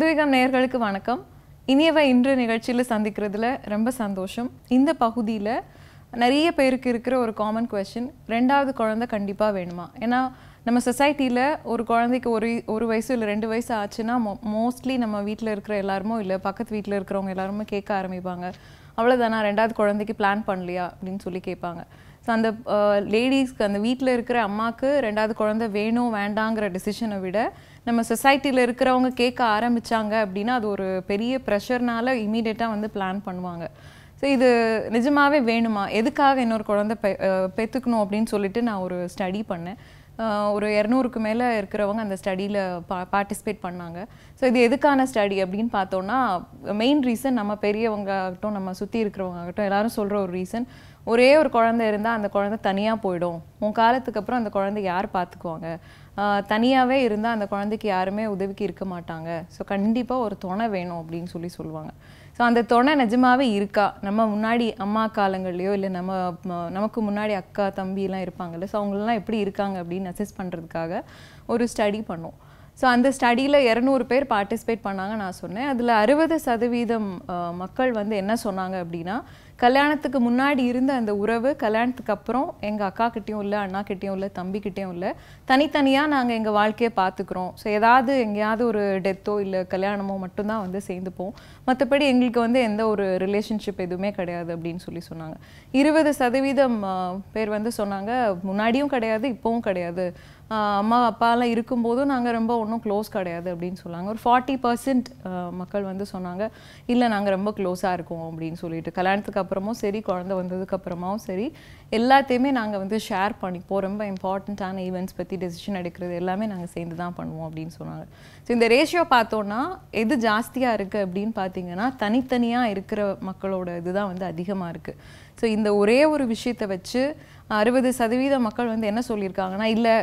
புதுவிகம் நேயர்களுக்கு வணக்கம் இனியவை இன்று நிகழ்ச்சியில் சந்திக்கிறதுல ரொம்ப சந்தோஷம் இந்த பகுதியில் நிறைய பேருக்கு இருக்கிற ஒரு காமன் கொஷின் ரெண்டாவது குழந்தை கண்டிப்பாக வேணுமா ஏன்னா நம்ம சொசைட்டியில் ஒரு குழந்தைக்கு ஒரு ஒரு வயசு இல்லை ரெண்டு வயசு ஆச்சுன்னா மோ மோஸ்ட்லி நம்ம வீட்டில் இருக்கிற எல்லாருமோ இல்லை பக்கத்து வீட்டில் இருக்கிறவங்க எல்லாருமே கேட்க ஆரம்பிப்பாங்க அவ்வளோதானா ரெண்டாவது குழந்தைக்கு பிளான் பண்ணலையா அப்படின்னு சொல்லி கேட்பாங்க ஸோ அந்த லேடிஸ்க்கு uh, அந்த வீட்டில் இருக்கிற அம்மாவுக்கு ரெண்டாவது குழந்தை வேணும் வேண்டாங்கிற டிசிஷனை விட நம்ம சொசைட்டியில் இருக்கிறவங்க கேட்க ஆரம்பித்தாங்க அப்படின்னா அது ஒரு பெரிய ப்ரெஷர்னால இமீடியட்டாக வந்து பிளான் பண்ணுவாங்க ஸோ இது நிஜமாகவே வேணுமா எதுக்காக இன்னொரு குழந்தை பெ uh, பெற்றுக்கணும் அப்படின்னு சொல்லிட்டு நான் ஒரு ஸ்டடி பண்ணேன் ஒரு இரநூறுக்கு மேலே இருக்கிறவங்க அந்த ஸ்டடியில் பா பார்ட்டிசிபேட் பண்ணாங்க ஸோ இது எதுக்கான ஸ்டடி அப்படின்னு பார்த்தோன்னா மெயின் ரீசன் நம்ம பெரியவங்க ஆகட்டும் நம்ம சுற்றி இருக்கிறவங்க ஆகட்டும் எல்லாரும் சொல்கிற ஒரு ரீசன் ஒரே ஒரு குழந்தை இருந்தால் அந்த குழந்தை தனியாக போயிடும் உன் காலத்துக்கு அப்புறம் அந்த குழந்தை யார் பார்த்துக்குவாங்க தனியாகவே இருந்தால் அந்த குழந்தைக்கு யாருமே உதவிக்கு இருக்க மாட்டாங்க ஸோ கண்டிப்பாக ஒரு துணை வேணும் அப்படின்னு சொல்லி சொல்லுவாங்க ஸோ அந்த துணை நிஜமாகவே இருக்கா நம்ம முன்னாடி அம்மா காலங்கள்லையோ இல்லை நம்ம நமக்கு முன்னாடி அக்கா தம்பிலாம் இருப்பாங்கல்ல ஸோ அவங்களெலாம் எப்படி இருக்காங்க அப்படின்னு அசஸ் பண்ணுறதுக்காக ஒரு ஸ்டடி பண்ணோம் ஸோ அந்த ஸ்டடியில் இரநூறு பேர் பார்ட்டிசிபேட் பண்ணாங்க நான் சொன்னேன் அதில் அறுபது சதவீதம் மக்கள் வந்து என்ன சொன்னாங்க அப்படின்னா கல்யாணத்துக்கு முன்னாடி இருந்த அந்த உறவு கல்யாணத்துக்கு அப்புறம் எங்கள் கிட்டேயும் இல்லை அண்ணாக்கிட்டேயும் இல்லை தம்பிக்கிட்டேயும் இல்லை தனித்தனியாக நாங்கள் எங்கள் வாழ்க்கையை பார்த்துக்குறோம் ஸோ ஏதாவது எங்கேயாவது ஒரு டெத்தோ இல்லை கல்யாணமோ மட்டும்தான் வந்து சேர்ந்துப்போம் மற்றபடி எங்களுக்கு வந்து எந்த ஒரு ரிலேஷன்ஷிப் எதுவுமே கிடையாது அப்படின்னு சொல்லி சொன்னாங்க இருபது சதவீதம் பேர் வந்து சொன்னாங்க முன்னாடியும் கிடையாது இப்போவும் கிடையாது அம்மா அப்பாலாம் இருக்கும்போதும் நாங்கள் ரொம்ப ஒன்றும் க்ளோஸ் கிடையாது அப்படின்னு சொன்னாங்க ஒரு ஃபார்ட்டி பர்சன்ட் மக்கள் வந்து சொன்னாங்க இல்லை நாங்கள் ரொம்ப க்ளோஸாக இருக்கோம் அப்படின்னு சொல்லிட்டு கல்யாணத்துக்கு வந்ததுக்கப்புறமும் சரி குழந்த வந்ததுக்கப்புறமாவும் சரி எல்லாத்தையுமே நாங்கள் வந்து ஷேர் பண்ணிப்போம் ரொம்ப இம்பார்ட்டண்ட்டான ஈவெண்ட்ஸ் பற்றி டெசிஷன் எடுக்கிறது எல்லாமே நாங்கள் சேர்ந்து தான் பண்ணுவோம் அப்படின்னு சொன்னாங்க ஸோ இந்த ரேஷியோ பார்த்தோன்னா எது ஜாஸ்தியாக இருக்குது அப்படின்னு பார்த்தீங்கன்னா தனித்தனியாக இருக்கிற மக்களோட இதுதான் வந்து அதிகமாக இருக்குது ஸோ இந்த ஒரே ஒரு விஷயத்தை வச்சு அறுபது சதவீத மக்கள் வந்து என்ன சொல்லியிருக்காங்கன்னா இல்லை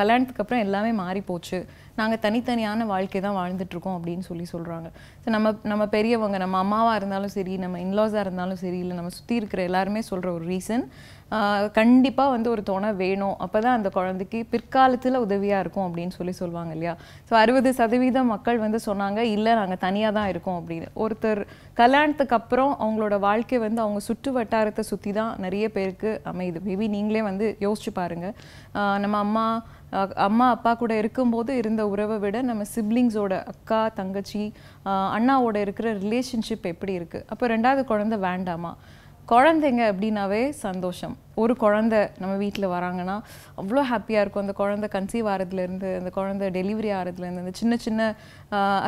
கல்யாணத்துக்கு அப்புறம் எல்லாமே மாறி போச்சு நாங்கள் தனித்தனியான வாழ்க்கை தான் வாழ்ந்துட்டுருக்கோம் அப்படின்னு சொல்லி சொல்கிறாங்க ஸோ நம்ம நம்ம பெரியவங்க நம்ம அம்மாவாக இருந்தாலும் சரி நம்ம இன்லாஸாக இருந்தாலும் சரி இல்லை நம்ம சுற்றி இருக்கிற எல்லாருமே சொல்கிற ஒரு ரீசன் கண்டிப்பாக வந்து ஒரு துணை வேணும் அப்போ தான் அந்த குழந்தைக்கு பிற்காலத்தில் உதவியாக இருக்கும் அப்படின்னு சொல்லி சொல்லுவாங்க இல்லையா ஸோ அறுபது சதவீதம் மக்கள் வந்து சொன்னாங்க இல்லை நாங்கள் தனியாக தான் இருக்கோம் அப்படின்னு ஒருத்தர் கல்யாணத்துக்கு அப்புறம் அவங்களோட வாழ்க்கை வந்து அவங்க சுற்று வட்டாரத்தை சுற்றி தான் நிறைய பேருக்கு அமையுது மேபி நீங்களே வந்து யோசிச்சு பாருங்கள் நம்ம அம்மா அம்மா அப்பா கூட இருக்கும்போது இருந்த உறவை விட நம்ம சிப்ளிங்ஸோட அக்கா தங்கச்சி அண்ணாவோட இருக்கிற ரிலேஷன்ஷிப் எப்படி இருக்குது அப்போ ரெண்டாவது குழந்தை வேண்டாமா குழந்தைங்க அப்படின்னாவே சந்தோஷம் ஒரு குழந்த நம்ம வீட்டில் வராங்கன்னா அவ்வளோ ஹாப்பியாக இருக்கும் அந்த குழந்த கன்சீவ் ஆகிறதுலேருந்து அந்த குழந்த டெலிவரி ஆகிறதுலேருந்து அந்த சின்ன சின்ன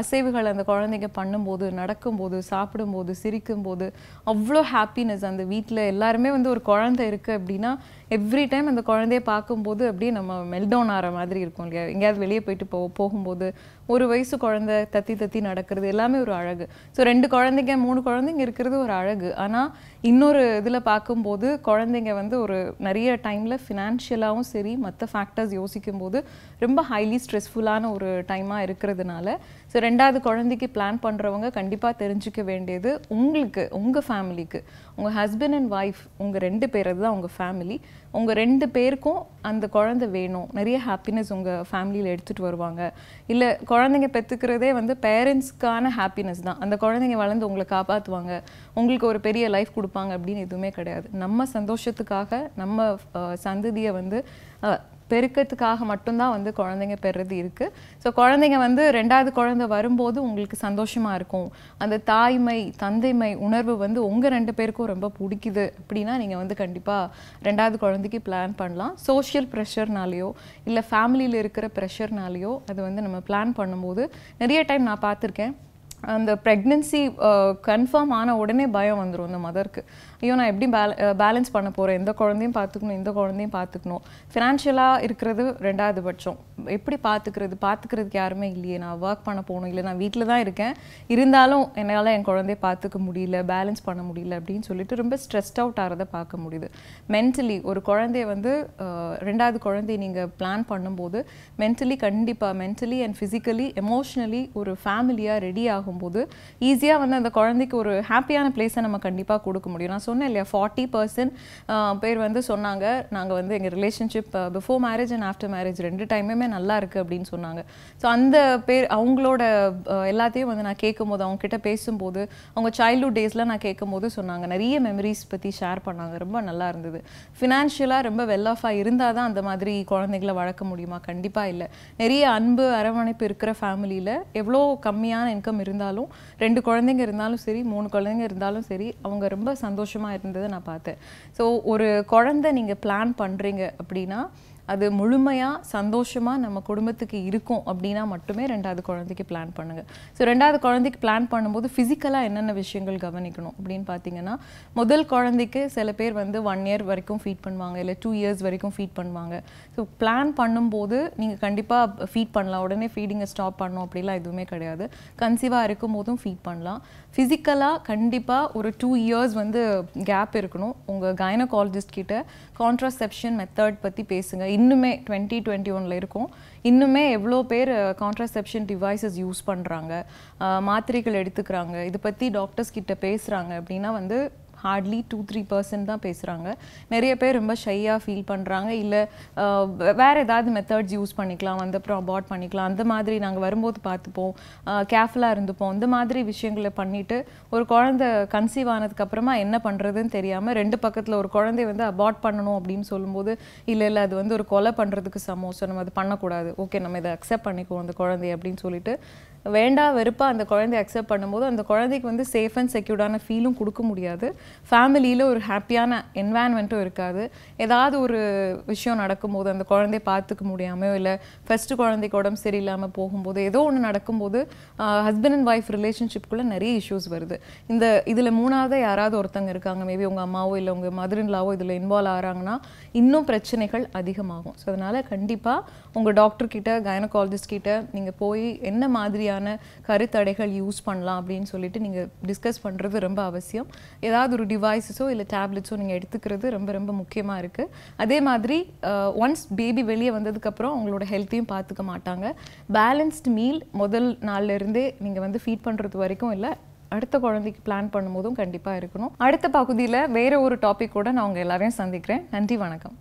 அசைவுகள் அந்த குழந்தைங்க பண்ணும்போது நடக்கும்போது சாப்பிடும்போது சிரிக்கும்போது அவ்வளோ ஹாப்பினஸ் அந்த வீட்டில் எல்லாருமே வந்து ஒரு குழந்தை இருக்குது அப்படின்னா எவ்ரி டைம் அந்த குழந்தைய பார்க்கும்போது அப்படியே நம்ம மெல்டவுன் ஆகிற மாதிரி இருக்கும் இல்லையா எங்கேயாவது வெளியே போயிட்டு போ போகும்போது ஒரு வயசு குழந்தை தத்தி தத்தி நடக்கிறது எல்லாமே ஒரு அழகு ஸோ ரெண்டு குழந்தைங்க மூணு குழந்தைங்க இருக்கிறது ஒரு அழகு ஆனால் இன்னொரு இதில் பார்க்கும்போது குழந்தைங்க வந்து ஒரு நிறைய டைமில் ஃபினான்ஷியலாகவும் சரி மற்ற ஃபேக்டர்ஸ் யோசிக்கும் போது ரொம்ப ஹைலி ஸ்ட்ரெஸ்ஃபுல்லான ஒரு டைமாக இருக்கிறதுனால ஸோ ரெண்டாவது குழந்தைக்கு பிளான் பண்ணுறவங்க கண்டிப்பாக தெரிஞ்சிக்க வேண்டியது உங்களுக்கு உங்கள் ஃபேமிலிக்கு உங்கள் ஹஸ்பண்ட் அண்ட் ஒய்ஃப் உங்கள் ரெண்டு பேர் தான் உங்கள் ஃபேமிலி உங்கள் ரெண்டு பேருக்கும் அந்த குழந்தை வேணும் நிறைய ஹாப்பினஸ் உங்கள் ஃபேமிலியில் எடுத்துகிட்டு வருவாங்க இல்லை குழந்தைங்க பெற்றுக்கிறதே வந்து பேரண்ட்ஸ்க்கான ஹாப்பினஸ் தான் அந்த குழந்தைங்க வளர்ந்து உங்களை காப்பாற்றுவாங்க உங்களுக்கு ஒரு பெரிய லைஃப் கொடுப்பாங்க அப்படின்னு எதுவுமே கிடையாது நம்ம சந்தோஷத்துக்காக நம்ம சந்ததியை வந்து பெருக்கத்துக்காக மட்டும்தான் வந்து குழந்தைங்க பெறுறது இருக்குது ஸோ குழந்தைங்க வந்து ரெண்டாவது குழந்தை வரும்போது உங்களுக்கு சந்தோஷமாக இருக்கும் அந்த தாய்மை தந்தைமை உணர்வு வந்து உங்கள் ரெண்டு பேருக்கும் ரொம்ப பிடிக்குது அப்படின்னா நீங்கள் வந்து கண்டிப்பாக ரெண்டாவது குழந்தைக்கு பிளான் பண்ணலாம் சோஷியல் ப்ரெஷர்னாலேயோ இல்லை ஃபேமிலியில் இருக்கிற ப்ரெஷர்னாலேயோ அது வந்து நம்ம பிளான் பண்ணும்போது நிறைய டைம் நான் பார்த்துருக்கேன் அந்த ப்ரெக்னென்சி கன்ஃபார்ம் uh, ஆன உடனே பயம் வந்துடும் இந்த மதருக்கு ஐயோ நான் எப்படி பேல பேலன்ஸ் uh, பண்ண போகிறேன் இந்த குழந்தையும் பார்த்துக்கணும் இந்த குழந்தையும் பார்த்துக்கணும் ஃபினான்ஷியலாக இருக்கிறது ரெண்டாவது பட்சம் எப்படி பார்த்துக்கிறது பார்த்துக்கிறதுக்கு யாருமே இல்லையே நான் ஒர்க் பண்ண போகணும் இல்லை நான் வீட்டில் தான் இருக்கேன் இருந்தாலும் என்னால் என் குழந்தைய பார்த்துக்க முடியல பேலன்ஸ் பண்ண முடியல அப்படின்னு சொல்லிட்டு ரொம்ப ஸ்ட்ரெஸ்ட் அவுட் ஆகிறத பார்க்க முடியுது மென்டலி ஒரு குழந்தைய வந்து uh, ரெண்டாவது குழந்தைய நீங்கள் பிளான் பண்ணும்போது மென்டலி கண்டிப்பாக மென்டலி அண்ட் ஃபிசிக்கலி எமோஷ்னலி ஒரு ஃபேமிலியாக ரெடி ஆகும் ஆகும்போது ஈஸியாக வந்து அந்த குழந்தைக்கு ஒரு ஹாப்பியான பிளேஸை நம்ம கண்டிப்பாக கொடுக்க முடியும் நான் சொன்னேன் இல்லையா ஃபார்ட்டி பர்சன்ட் பேர் வந்து சொன்னாங்க நாங்கள் வந்து எங்கள் relationship before marriage and after marriage ரெண்டு டைமுமே நல்லா இருக்குது அப்படின்னு சொன்னாங்க ஸோ அந்த பேர் அவங்களோட எல்லாத்தையும் வந்து நான் கேட்கும்போது கிட்ட பேசும்போது அவங்க சைல்ட்ஹுட் டேஸில் நான் கேட்கும்போது சொன்னாங்க நிறைய மெமரிஸ் பற்றி ஷேர் பண்ணாங்க ரொம்ப நல்லா இருந்தது ஃபினான்ஷியலாக ரொம்ப வெல் ஆஃபாக இருந்தால் தான் அந்த மாதிரி குழந்தைகளை வளர்க்க முடியுமா கண்டிப்பாக இல்லை நிறைய அன்பு அரவணைப்பு இருக்கிற ஃபேமிலியில் எவ்வளோ கம்மியான இன்கம் இருந்தால் இருந்தாலும் ரெண்டு குழந்தைங்க இருந்தாலும் சரி மூணு குழந்தைங்க இருந்தாலும் சரி அவங்க ரொம்ப சந்தோஷமாக இருந்ததை நான் பார்த்தேன் ஸோ ஒரு குழந்தை நீங்கள் பிளான் பண்ணுறீங்க அப்படின்னா அது முழுமையாக சந்தோஷமாக நம்ம குடும்பத்துக்கு இருக்கும் அப்படின்னா மட்டுமே ரெண்டாவது குழந்தைக்கு பிளான் பண்ணுங்கள் ஸோ ரெண்டாவது குழந்தைக்கு பிளான் பண்ணும்போது ஃபிசிக்கலாக என்னென்ன விஷயங்கள் கவனிக்கணும் அப்படின்னு பார்த்தீங்கன்னா முதல் குழந்தைக்கு சில பேர் வந்து ஒன் இயர் வரைக்கும் ஃபீட் பண்ணுவாங்க இல்லை டூ இயர்ஸ் வரைக்கும் ஃபீட் பண்ணுவாங்க ஸோ பிளான் பண்ணும்போது நீங்கள் கண்டிப்பாக ஃபீட் பண்ணலாம் உடனே ஃபீடிங்கை ஸ்டாப் பண்ணணும் அப்படிலாம் எதுவுமே கிடையாது கன்சீவாக இருக்கும் போதும் ஃபீட் பண்ணலாம் ஃபிசிக்கலாக கண்டிப்பாக ஒரு டூ இயர்ஸ் வந்து கேப் இருக்கணும் உங்கள் கைனகாலஜிஸ்ட் கிட்ட கான்ட்ராசெப்ஷன் மெத்தட் பற்றி பேசுங்க இன்னுமே டுவெண்ட்டி டுவெண்ட்டி ஒனில் இருக்கும் இன்னுமே எவ்வளோ பேர் கான்ட்ராசெப்ஷன் டிவைசஸ் யூஸ் பண்ணுறாங்க மாத்திரைகள் எடுத்துக்கிறாங்க இதை பற்றி டாக்டர்ஸ் கிட்ட பேசுகிறாங்க அப்படின்னா வந்து ஹார்ட்லி டூ த்ரீ பர்சன்ட் தான் பேசுகிறாங்க நிறைய பேர் ரொம்ப ஷையாக ஃபீல் பண்ணுறாங்க இல்லை வேறு ஏதாவது மெத்தட்ஸ் யூஸ் பண்ணிக்கலாம் வந்தப்புறம் அபார்ட் பண்ணிக்கலாம் அந்த மாதிரி நாங்கள் வரும்போது பார்த்துப்போம் கேர்ஃபுல்லாக இருந்துப்போம் இந்த மாதிரி விஷயங்களை பண்ணிவிட்டு ஒரு குழந்தை கன்சீவ் ஆனதுக்கப்புறமா என்ன பண்ணுறதுன்னு தெரியாமல் ரெண்டு பக்கத்தில் ஒரு குழந்தை வந்து அபார்ட் பண்ணணும் அப்படின்னு சொல்லும்போது இல்லை இல்லை அது வந்து ஒரு கொலை பண்ணுறதுக்கு சமம் ஸோ நம்ம அது பண்ணக்கூடாது ஓகே நம்ம இதை அக்செப்ட் பண்ணிக்குவோம் அந்த குழந்தை அப்படின்னு சொல்லிட்டு வேண்டா வெறுப்பாக அந்த குழந்தைய அக்செப்ட் பண்ணும்போது அந்த குழந்தைக்கு வந்து சேஃப் அண்ட் செக்யூர்டான ஃபீலும் கொடுக்க முடியாது ஃபேமிலியில் ஒரு ஹாப்பியான என்வான்மெண்ட்டும் இருக்காது ஏதாவது ஒரு விஷயம் நடக்கும்போது அந்த குழந்தைய பார்த்துக்க முடியாமல் இல்லை ஃபஸ்ட்டு குழந்தைக்கு உடம்பு சரியில்லாமல் போகும்போது ஏதோ ஒன்று நடக்கும்போது ஹஸ்பண்ட் அண்ட் ஒய்ஃப் ரிலேஷன்ஷிப்குள்ளே நிறைய இஷ்யூஸ் வருது இந்த இதில் மூணாவது யாராவது ஒருத்தங்க இருக்காங்க மேபி உங்கள் அம்மாவோ இல்லை உங்கள் மதுரின்லாவோ இதில் இன்வால்வ் ஆகிறாங்கன்னா இன்னும் பிரச்சனைகள் அதிகமாகும் ஸோ அதனால் கண்டிப்பாக உங்கள் டாக்டர்கிட்ட கைனகாலஜிஸ்ட் கிட்ட நீங்கள் போய் என்ன மாதிரியான கருத்தடைகள் யூஸ் பண்ணலாம் அப்படின்னு சொல்லிட்டு நீங்கள் டிஸ்கஸ் பண்ணுறது ரொம்ப அவசியம் ஏதாவது ஒரு டிவைஸஸோ இல்லை டேப்லெட்ஸோ நீங்கள் எடுத்துக்கிறது ரொம்ப ரொம்ப முக்கியமாக இருக்குது அதே மாதிரி ஒன்ஸ் பேபி வெளியே வந்ததுக்கப்புறம் அவங்களோட ஹெல்த்தையும் பார்த்துக்க மாட்டாங்க பேலன்ஸ்டு மீல் முதல் நாள்லேருந்தே நீங்கள் வந்து ஃபீட் பண்ணுறது வரைக்கும் இல்லை அடுத்த குழந்தைக்கு பிளான் பண்ணும்போதும் கண்டிப்பாக இருக்கணும் அடுத்த பகுதியில் வேறு ஒரு டாபிக் கூட நான் உங்கள் எல்லாரையும் சந்திக்கிறேன் நன்றி வணக்கம்